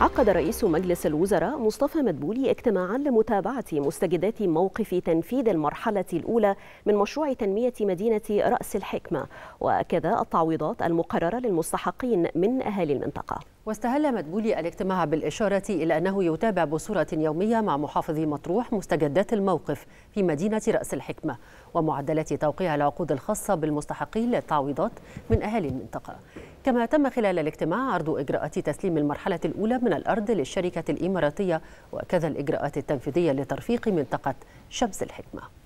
عقد رئيس مجلس الوزراء مصطفى مدبولي اجتماعا لمتابعة مستجدات موقف تنفيذ المرحلة الأولى من مشروع تنمية مدينة رأس الحكمة وكذا التعويضات المقررة للمستحقين من أهالي المنطقة واستهل مدبولي الاجتماع بالإشارة إلى أنه يتابع بصورة يومية مع محافظ مطروح مستجدات الموقف في مدينة رأس الحكمة ومعدلات توقيع العقود الخاصة بالمستحقين للتعويضات من أهالي المنطقة كما تم خلال الاجتماع عرض إجراءات تسليم المرحلة الأولى من الأرض للشركة الإماراتية وكذا الإجراءات التنفيذية لترفيق منطقة شمس الحكمة